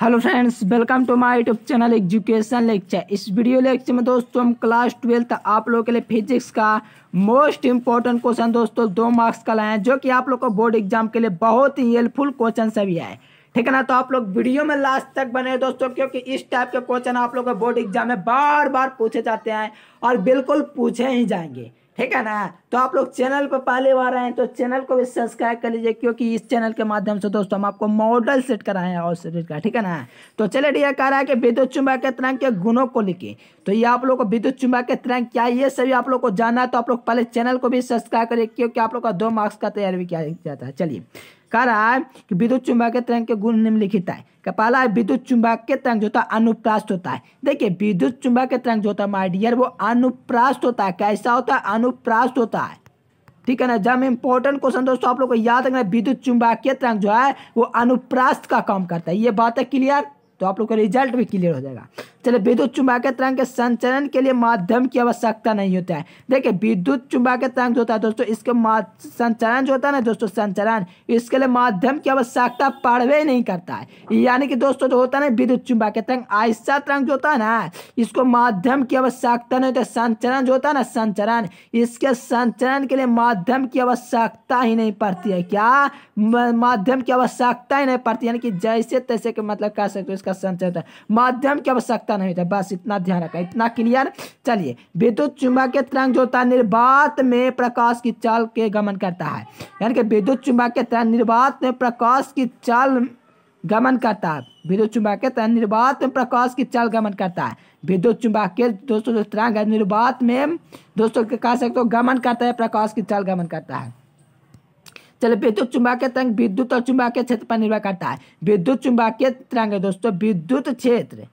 Hello friends welcome to my YouTube channel education lecture इस video lecture में दोस्तों हम क्लास ट्वेल्थ आप लोगों के लिए फिजिक्स का मोस्ट इम्पोर्टेंट क्वेश्चन दोस्तों दो मार्क्स का लाए हैं जो कि आप लोगों को बोर्ड एग्जाम के लिए बहुत ही हेल्पफुल क्वेश्चन सभी है ठीक है ना तो आप लोग वीडियो में लास्ट तक बने दोस्तों क्योंकि इस टाइप के क्वेश्चन आप लोग बोर्ड एग्जाम में बार बार पूछे जाते हैं और बिल्कुल पूछे ही जाएंगे ठीक है ना तो आप लोग चैनल पर पहले बार आए हैं तो चैनल को भी सब्सक्राइब कर लीजिए क्योंकि इस चैनल के माध्यम से दोस्तों हम आपको मॉडल सेट कराए हैं और सेट का ठीक है ना तो चले डी कह रहा है कि विद्युत चुंबक तरंग के गुणों को लिखे तो ये आप लोग को विद्युत चुंबक तरंग क्या ये सभी आप लोग को जाना है तो आप लोग पहले चैनल को भी सब्सक्राइब करिए क्योंकि आप लोग का दो मार्क्स का तैयारी भी किया जाता है चलिए कह रहा है कि विद्युत के तरंग के गुण निम्नलिखित है पहला है विद्युत के तरंग जो होता है अनुप्रास्त होता है देखिए विद्युत के तरंग जो होता है माइडियर वो अनुप्रास्त होता है कैसा होता है अनुप्रास्त होता है ठीक है ना जब इंपॉर्टेंट क्वेश्चन दोस्तों आप लोग को याद रखना विद्युत चुंबकीय तरंग जो है वो अनुप्रास्त का काम करता है ये बात है क्लियर तो आप लोग का रिजल्ट भी क्लियर हो जाएगा चलिए विद्युत चुंबकीय तरंग के संचरण के लिए माध्यम की आवश्यकता नहीं होता है देखिए विद्युत चुंबकीय तरंग जो होता है दोस्तों इसके संचरण जो होता है ना दोस्तों संचरण इसके लिए माध्यम की आवश्यकता पड़वे नहीं करता है यानी कि दोस्तों जो होता है ना विद्युत चुंबकीय तरंग ऐसा तरंग जो होता है ना इसको माध्यम की आवश्यकता नहीं होता संचरण जो होता है ना संचरण इसके संचरण के लिए माध्यम की आवश्यकता ही नहीं पड़ती है क्या माध्यम की आवश्यकता ही नहीं पड़ती यानी कि जैसे तैसे मतलब कह सकते हो इसका संचेतन माध्यम की आवश्यकता नहीं होता बस इतना ध्यान रखा इतना क्लियर चलिए विद्युत चुंबक के तरंग जो होता है निर्वात में प्रकाश की चाल के गमन करता है यानी कि विद्युत चुंबक के तरंग निर्वात में प्रकाश की चाल गमन करता है विद्युत चुंबक के तरंग निर्वात में प्रकाश की चाल गमन करता है विद्युत चुंबक के दोस्तों जो तरंग है निर्वात में दोस्तों कह सकते हो गमन करता है प्रकाश की चाल गमन करता है चलो विद्युत चुंबकीय तरंग विद्युत और चुंबकीय क्षेत्र पर निर्भर करता है विद्युत चुंबकीय तरंग है दोस्तों विद्युत क्षेत्र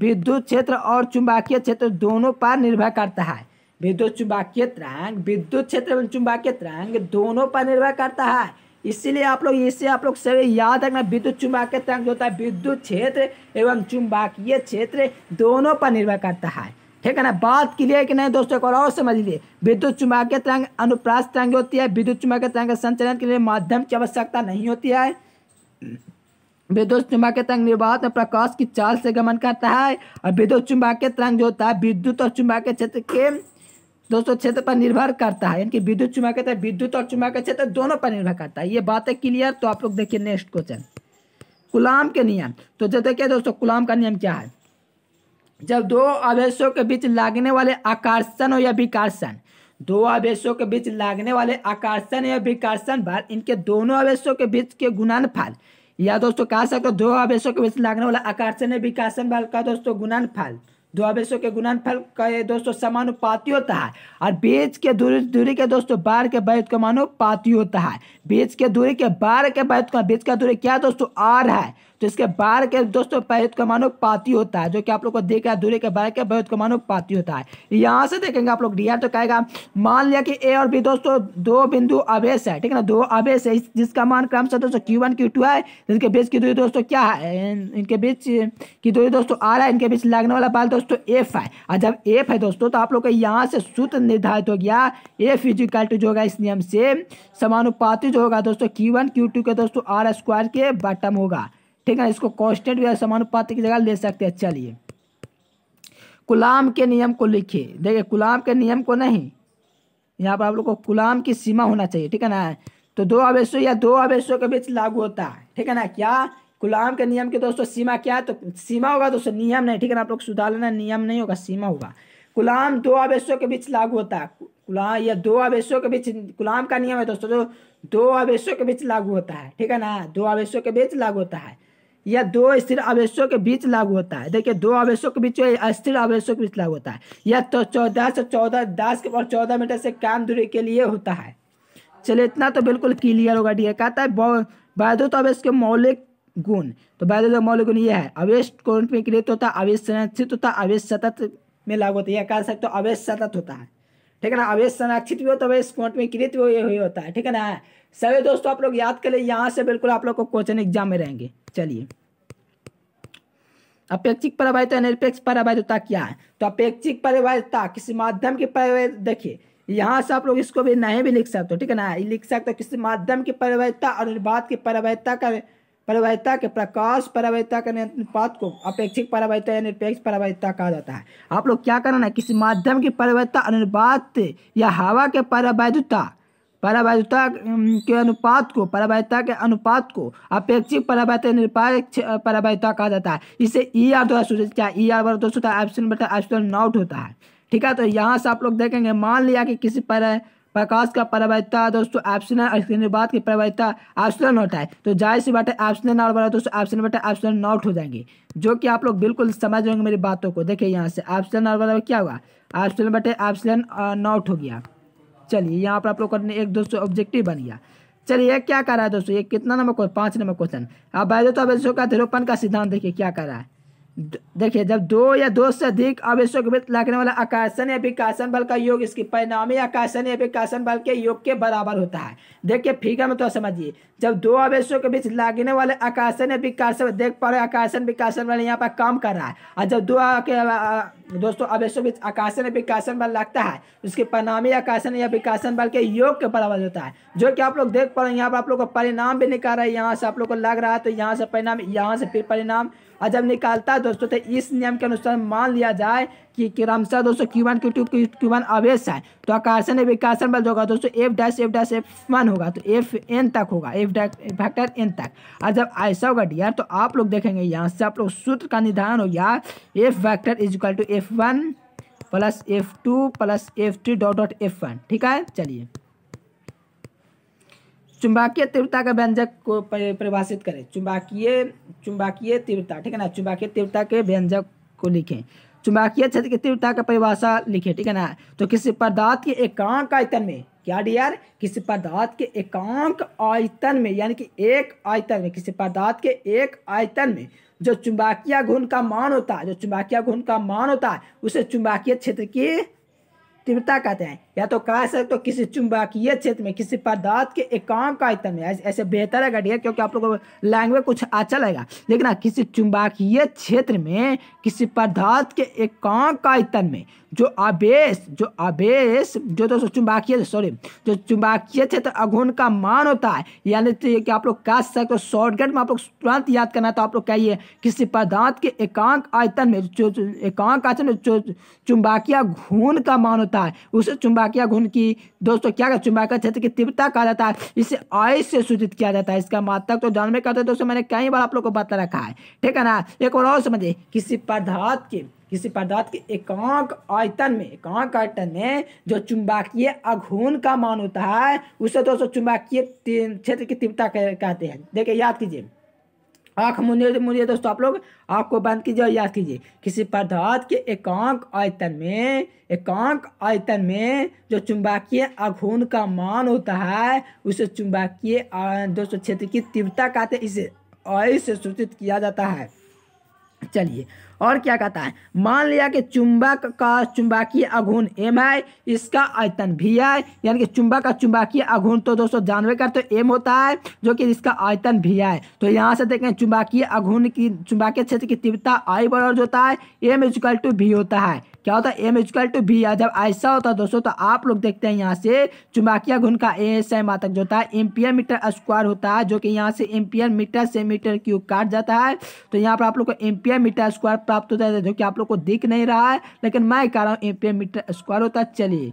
विद्युत क्षेत्र और चुंबकीय क्षेत्र दोनों पर निर्भर करता है विद्युत चुंबकीय तरंग विद्युत क्षेत्र एवं चुंबकीय तरंग दोनों पर निर्भर करता है इसीलिए आप लोग इससे आप लोग सभी याद रखना विद्युत चुंबकीय तरंग जो होता है विद्युत क्षेत्र एवं चुंबकीय क्षेत्र दोनों पर निर्भर करता है ठीक है ना बात क्लियर कि नहीं दोस्तों एक और, और समझ लीजिए विद्युत के तरंग अनुप्रास तरंग होती है विद्युत चुंबकीय तरंग संचालन के लिए माध्यम की आवश्यकता नहीं होती है विद्युत चुंबकीय तरंग निर्वात में प्रकाश की चाल से गमन करता है और विद्युत चुंबकीय तरंग जो होता है विद्युत और चुंबकीय क्षेत्र के दोस्तों क्षेत्र पर निर्भर करता है यानी कि विद्युत चुंबकीय तरंग विद्युत और के क्षेत्र दोनों पर निर्भर करता है ये बात है क्लियर तो आप लोग देखिए नेक्स्ट क्वेश्चन गुलाम के नियम तो जो देखिए दोस्तों गुलाम का नियम क्या है जब दो आवेशों के बीच लागने वाले आकर्षण या विकर्षण दो आवेशों के बीच लागने वाले आकर्षण या विकर्षण भार इनके दोनों आवेशों के बीच के फल या दोस्तों कह सकते दो आवेशों के बीच लागने वाला आकर्षण या विकर्षण भार का दोस्तों फल दो आवेशों के गुणनफल का दोस्तों समानुपाती होता है और बीच के दूरी दूरी के दोस्तों बार के बैत का मानुपाती होता है बीच के दूरी के बार के बैत का बीच का दूरी क्या दोस्तों आर है तो इसके बार के दोस्तों बहुत कमानो पाती होता है जो कि आप लोग को देख रहा है दूरी के बार के बहुत कमानो पाती होता है यहाँ से देखेंगे आप लोग डी तो कहेगा मान लिया कि ए और बी दोस्तों दो बिंदु अभेश है ठीक है ना दो अभेश है जिसका मान क्रम से दोस्तों क्यू वन क्यू टू है इनके बीच की दूरी दोस्तों क्या है इनके बीच की दूरी दोस्तों आर है इनके बीच लगने वाला बाल दोस्तों एफ है और जब एफ है दोस्तों तो आप लोग का यहाँ से सूत्र निर्धारित हो गया एफ इजिकल टू जो होगा इस नियम से समानुपाती जो होगा दोस्तों क्यू वन क्यू टू के दोस्तों आर स्क्वायर के बटम होगा ठीक है ना इसको कॉन्स्टेंट या समानुपात की जगह ले सकते हैं चलिए गुलाम के नियम को लिखिए देखिए गुलाम के नियम को नहीं यहाँ पर आप लोग को गुलाम की सीमा होना चाहिए ठीक है ना तो दो आवेशों या दो आवेशों के बीच लागू होता है ठीक है ना क्या गुलाम के नियम की दोस्तों सीमा क्या है तो सीमा होगा दोस्तों नियम नहीं ठीक है ना आप लोग सुधार लेना नियम नहीं होगा सीमा होगा गुलाम दो आवेशों के बीच लागू होता है गुलाम या दो आवेशों के बीच गुलाम का नियम है दोस्तों जो दो आवेशों के बीच लागू होता है ठीक है ना दो आवेशों के बीच लागू होता है यह दो स्थिर आवेशों के बीच लागू होता है देखिए दो आवेशों के बीच अस्थिर आवेशों के बीच लागू होता है यह तो चौदह से चौदह दस और चौदह मीटर से काम दूरी के लिए होता है चलिए इतना तो बिल्कुल क्लियर होगा ठीक है कहता है वैद्युत आवेश के मौलिक गुण तो वैद्युत मौलिक गुण ये है अवेश कोण में क्रिएट होता है अवेश संरक्षित होता है अवेश सतत में लागू होता है या कह सकते हो अवेश सतत होता है ठीक है ना अवेश संरक्षित भी हो तो अवेश कोण में क्रिएट भी ये होता है ठीक है ना सभी दोस्तों आप लोग याद करें यहाँ से बिल्कुल आप लोग को क्वेश्चन एग्जाम में रहेंगे चलिए अपेक्षिक परिभाषित निरपेक्ष परिभाषिता क्या है तो अपेक्षिक परिभाषिता किसी माध्यम की देखिए यहाँ से आप लोग इसको भी नहीं भी लिख सकते हो ठीक है ना लिख सकते हो किसी माध्यम की परिभाषिता और निर्बाध की परिभाषिता का परिभाषिता के प्रकाश परिभाषिता के अनुपात को अपेक्षिक परिभाषिता या निरपेक्ष परिभाषिता कहा जाता है आप लोग क्या करना है किसी माध्यम की परिभाषिता अनुपात या हवा के परिभाषिता परावैधता के अनुपात को परावैधता के अनुपात को अपेक्षित परावैधता निरपेक्ष परावैधता कहा जाता है इसे ई e आर द्वारा सूचित किया ई आर द्वारा दोस्तों ऑप्शन बता ऑप्शन नॉट होता है ठीक है तो यहाँ से आप लोग देखेंगे मान लिया कि किसी पर प्रकाश का प्रवैधता दोस्तों ऑप्शन निर्बाध की प्रवैधता ऑप्शन नॉट है तो जाहिर सी बैठे ऑप्शन नॉट बड़ा दोस्तों ऑप्शन बैठे ऑप्शन नॉट हो जाएंगे जो कि आप लोग बिल्कुल समझ जाएंगे मेरी बातों को देखिए यहाँ से ऑप्शन नॉट बड़ा क्या होगा ऑप्शन बैठे ऑप्शन नॉट हो गया चलिए यहाँ पर आप लोग करने एक दोस्तों ऑब्जेक्टिव बन गया चलिए ये क्या कर रहा है दोस्तों ये कितना नंबर पाँच नंबर क्वेश्चन अब भाई दोस्तों अवेशों का ध्रुपन का सिद्धांत देखिए क्या कर रहा है देखिए जब दो या दो से अधिक अवेशों के बीच लगने वाला आकाशन या विकासन बल का योग इसकी परिणामी आकाशन या विकासन बल के योग के बराबर होता है देखिए फिगर में तो समझिए जब दो अवेशों के बीच लगने वाले आकाशन या विकासन देख पा रहे आकाशन विकासन बल यहाँ पर काम कर रहा है और जब दो दोस्तों अब इस बीच आकाशन या विकासन बल लगता है उसके परिणामी आकाशन या विकासन बल के योग के बराबर होता है जो कि आप लोग देख पा रहे हैं यहाँ पर आप लोग को परिणाम भी निकाल रहा है यहाँ से आप लोग को लग रहा है तो यहाँ से परिणाम यहाँ से फिर परिणाम और जब निकालता है दोस्तों तो इस नियम के अनुसार मान लिया जाए क्रमशः दोस्तों Q one Q two Q one अवेश है तो आकर्षण विकासन बल जो होगा दोस्तों F dash F dash F one होगा तो एफ एन तक होगा एफ डैश फैक्टर एन तक और जब ऐसा होगा डी तो आप लोग देखेंगे यहाँ से आप लोग सूत्र का निर्धारण हो गया F factor is equal to F one plus F two plus F three dot dot F one ठीक है चलिए चुंबकीय तीव्रता का व्यंजक को परिभाषित करें चुंबकीय चुंबकीय तीव्रता ठीक है ना चुंबकीय तीव्रता के व्यंजक को लिखें चुंबकीय क्षेत्र की तीव्रता का परिभाषा लिखे ठीक है ना तो किसी पदार्थ के एकांक आयतन में क्या डी यार किसी पदार्थ के एकांक आयतन में यानी कि एक आयतन में किसी पदार्थ के एक आयतन में जो चुंबकीय गुण का मान होता है जो चुंबकीय गुण का मान होता है उसे चुंबकीय क्षेत्र की तीव्रता कहते हैं या तो कह सकते हो तो किसी चुंबकीय क्षेत्र में किसी पदार्थ के एकांक का आयतन में ऐसे बेहतर है घटिया क्योंकि आप लोगों को लैंग्वेज कुछ अच्छा लगेगा लेकिन हाँ, किसी चुंबकीय क्षेत्र में किसी पदार्थ के एकांक का आयतन में जो आवेश जो आवेश जो दोस्तों चुंबकीय सॉरी जो चुंबकीय क्षेत्र अघुन का मान होता है यानी तो कि आप लोग कह सकते हो शॉर्टकट में आप लोग तुरंत याद करना तो आप लोग कहिए किसी पदार्थ के एकांक आयतन में जो एकांक आयतन में जो चुंबकीय घून का मान होता है होता है उस चुंबकीय घुन की दोस्तों क्या कहते चुंबकीय क्षेत्र की तीव्रता कहा जाता है इसे आय से सूचित किया जाता है इसका मात्रक तो जानवे कहते हैं दोस्तों मैंने कई बार आप लोग को बता रखा है ठीक है ना एक और, और समझे किसी पदार्थ के किसी पदार्थ के एकांक आयतन में एकांक आयतन में जो चुंबकीय अघून का मान होता है उसे दोस्तों चुंबकीय क्षेत्र की तीव्रता कहते हैं देखिए याद कीजिए आँख मुनिए मुनिए दोस्तों आप लोग आँख को बंद कीजिए और याद कीजिए किसी पदार्थ के एकांक आयतन में एकांक आयतन में जो चुंबकीय आघूर्ण का मान होता है उसे चुंबकीय दोस्तों क्षेत्र की तीव्रता कहते हैं इसे और इसे सूचित किया जाता है चलिए और क्या कहता है मान लिया कि चुंबक का चुंबकीय अघूर्ण एम है इसका आयतन भी है यानी कि चुंबक का चुंबकीय अघूर्ण तो दोस्तों जानवे का तो एम होता है जो कि इसका आयतन भी है तो यहाँ से देखें चुंबकीय अघूर्ण की चुंबकीय क्षेत्र की तीव्रता आई बराबर होता है एम इजकल टू भी होता है क्या होता है एम इजकल टू बी जब ऐसा होता है दोस्तों तो आप लोग देखते हैं यहाँ से चुमाकिया घुन का ए एस आई मातक जो होता है एम्पियर मीटर स्क्वायर होता है जो कि यहाँ से एम्पियर मीटर से मीटर क्यूब काट जाता है तो यहाँ पर आप लोग को एम्पियर मीटर स्क्वायर प्राप्त होता है जो कि आप लोग को दिख नहीं रहा है लेकिन मैं कह रहा हूँ एम्पियर मीटर स्क्वायर होता है चलिए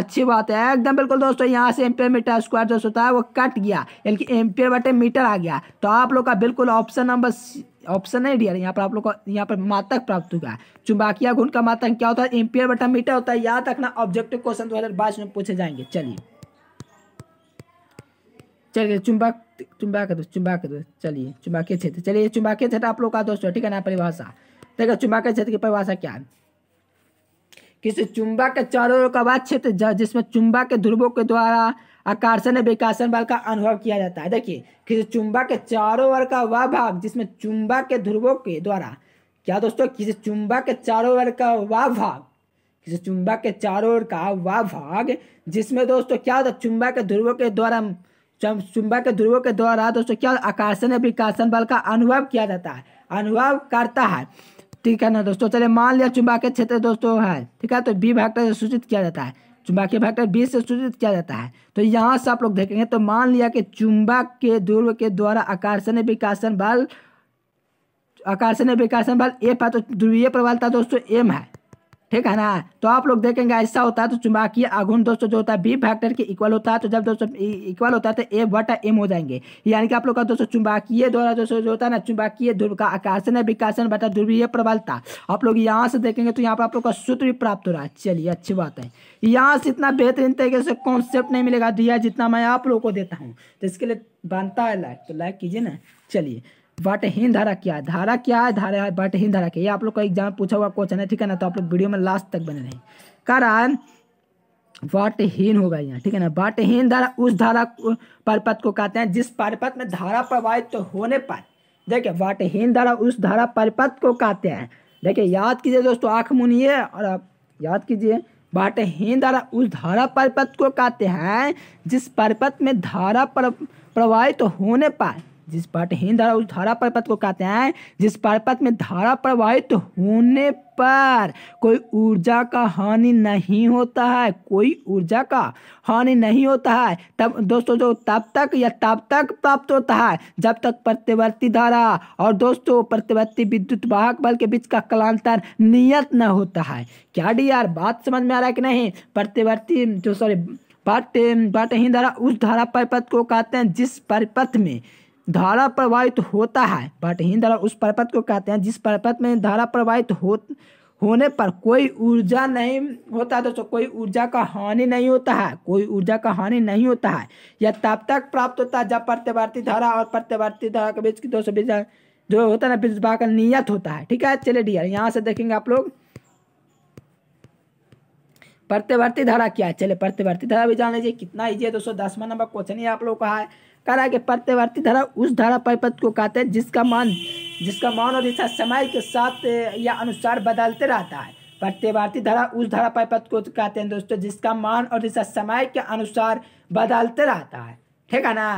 अच्छी बात है एकदम बिल्कुल दोस्तों यहाँ से एम्पियर मीटर स्क्वायर जो होता है वो कट गया यानी कि एम्पियर बटे मीटर आ गया तो आप लोग का बिल्कुल ऑप्शन नंबर ऑप्शन है डियर यहाँ पर आप लोग को यहाँ पर मातक प्राप्त हुआ है चुंबकीय घुन का मातक क्या होता है एम्पियर बटा मीटर होता है याद रखना ऑब्जेक्टिव क्वेश्चन दो में पूछे जाएंगे चलिए चलिए चुंबक चुंबक दो चुंबक दो चलिए चुंबकीय क्षेत्र चलिए चुंबकीय क्षेत्र आप लोग का दोस्तों ठीक है ना परिभाषा ठीक देखो चुंबकीय क्षेत्र की परिभाषा क्या है किसी चुंबक के चारों ओर का वह क्षेत्र जिसमें चुंबक के ध्रुवों के द्वारा आकर्षण विकासन बल का अनुभव किया जाता है देखिए किसी चुंबक के चारों ओर का वह भाग जिसमें चुंबक के ध्रुवों के द्वारा क्या दोस्तों किसी चुंबक के चारों ओर का वह भाग किसी चुंबक के चारों ओर का वह भाग जिसमें दोस्तों क्या होता है चुंबक के ध्रुवों के द्वारा चुंबक के ध्रुवों के द्वारा दोस्तों क्या आकर्षण विकासन बल का अनुभव किया जाता है अनुभव करता है ठीक है ना दोस्तों चलिए मान लिया चुंबक के क्षेत्र दोस्तों है ठीक है तो बी भाग का सूचित किया जाता है चुंबकीय फैक्टर बीस से सूचित किया जाता है तो यहाँ से आप लोग देखेंगे तो मान लिया कि चुंबक के ध्रुव के द्वारा आकर्षण विकासन बल आकर्षण विकासन बल एफ है तो ध्रुवीय प्रबलता दोस्तों एम है ठीक है ना तो आप लोग देखेंगे ऐसा होता है तो चुंबकीय आघूर्ण दोस्तों जो होता है बी फैक्टर के इक्वल होता है तो जब दोस्तों इक्वल e होता है तो ए बटा एम हो जाएंगे यानी कि आप लोग का दोस्तों चुंबकीय द्वारा दोस्तों जो होता है ना चुंबकीय ध्रुव का आकर्षण विकासन बटा ध्रुवीय प्रबलता आप लोग यहाँ से देखेंगे तो यहाँ पर आप लोग का सूत्र भी प्राप्त हो रहा है चलिए अच्छी बात है यहाँ से इतना बेहतरीन तरीके से कॉन्सेप्ट नहीं मिलेगा दिया जितना मैं आप लोग को देता हूँ तो इसके लिए बनता है लाइक तो लाइक कीजिए ना चलिए बटहीन धारा क्या है धारा क्या है धारा है बटहीन धारा क्या ये आप लोग का एग्जाम पूछा हुआ क्वेश्चन है ठीक है ना तो आप लोग वीडियो में लास्ट तक बने रहें कारण वाटहीन होगा यहाँ ठीक है ना वाटहीन धारा उस धारा परपथ को कहते हैं जिस परपथ में धारा प्रवाहित तो होने पर देखिए वाटहीन धारा उस धारा परपथ को कहते हैं देखिए याद कीजिए दोस्तों आँख मुनिए और आप याद कीजिए वाटहीन धारा उस धारा परपथ को कहते हैं जिस परपथ में धारा प्रवाहित तो होने पर जिस हीन धारा उस धारा परपथ को कहते हैं जिस परपथ में धारा प्रवाहित होने पर कोई ऊर्जा का हानि नहीं होता है कोई ऊर्जा का हानि नहीं होता है तब दोस्तों जो तब तक या तब तक प्राप्त होता है जब तक प्रतिवर्ती धारा और दोस्तों प्रतिवर्ती विद्युत वाहक बल के बीच का कलांतर नियत न होता है क्या डी यार बात समझ में आ रहा है कि नहीं प्रतिवर्ती जो सॉरी बाट ही धारा उस धारा परिपथ को कहते हैं जिस परिपथ में धारा प्रवाहित होता है हिंद धारा उस पर्वत को कहते हैं जिस पर्वत में धारा प्रवाहित हो होने पर कोई ऊर्जा नहीं होता दोस्तों कोई ऊर्जा का हानि नहीं होता है कोई ऊर्जा का हानि नहीं होता है यह तब तक प्राप्त होता है जब प्रत्यवर्ती धारा और प्रत्यवर्ती धारा के बीच की दो सौ बीस जो होता है ना बिजा का नियत होता है ठीक है चलिए डियर यहाँ से देखेंगे आप लोग प्रत्यवर्ती धारा क्या है चले प्रत्यवर्ती धारा भी जान लीजिए कितना ईजी है दोस्तों दसवा नंबर क्वेश्चन ही आप लोग का है करा के प्रत्यवर्ती धारा उस धारा परिपथ को कहते हैं जिसका मान जिसका मान और दिशा समय के साथ या अनुसार बदलते रहता है प्रत्यवर्ती धारा उस धारा परिपथ को तो कहते हैं दोस्तों जिसका मान और दिशा समय के अनुसार बदलते रहता है ठीक है ना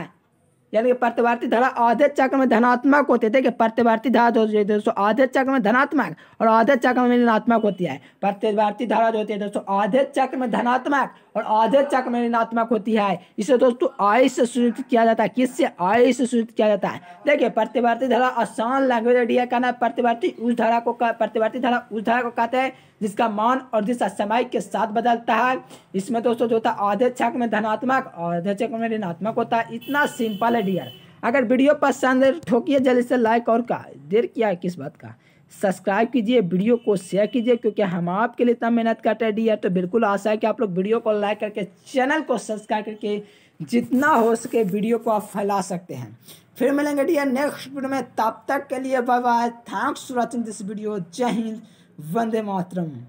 यानी कि प्रतिवर्ती धारा आधे चक्र में धनात्मक होती है कि प्रतिवर्ती धारा जो होती है दोस्तों आधे चक्र में धनात्मक और आधे चक्र में ऋणात्मक होती है प्रतिवर्ती धारा जो होती है दोस्तों आधे चक्र में धनात्मक और आधे चक्र में ऋणात्मक होती है इसे दोस्तों आय से सूचित किया जाता है किससे आय से सूचित किया जाता है देखिए प्रतिवर्ती धारा आसान लैंग्वेज आइडिया कहना है प्रतिवर्ती उस धारा को प्रतिवर्ती धारा उस धारा को कहते हैं जिसका मान और दिशा समय के साथ बदलता है इसमें दोस्तों जो होता है आधे छक में धनात्मक और आधे छक में ऋणात्मक होता है इतना सिंपल है डियर अगर वीडियो पसंद है ठोकिए जल्दी से लाइक और का देर किया है किस बात का सब्सक्राइब कीजिए वीडियो को शेयर कीजिए क्योंकि हम आपके लिए इतना मेहनत करते हैं डियर तो बिल्कुल आशा है कि आप लोग वीडियो को लाइक करके चैनल को सब्सक्राइब करके जितना हो सके वीडियो को आप फैला सकते हैं फिर मिलेंगे डियर नेक्स्ट वीडियो में तब तक के लिए bye bye thanks for watching this video जय हिंद Vandemotram.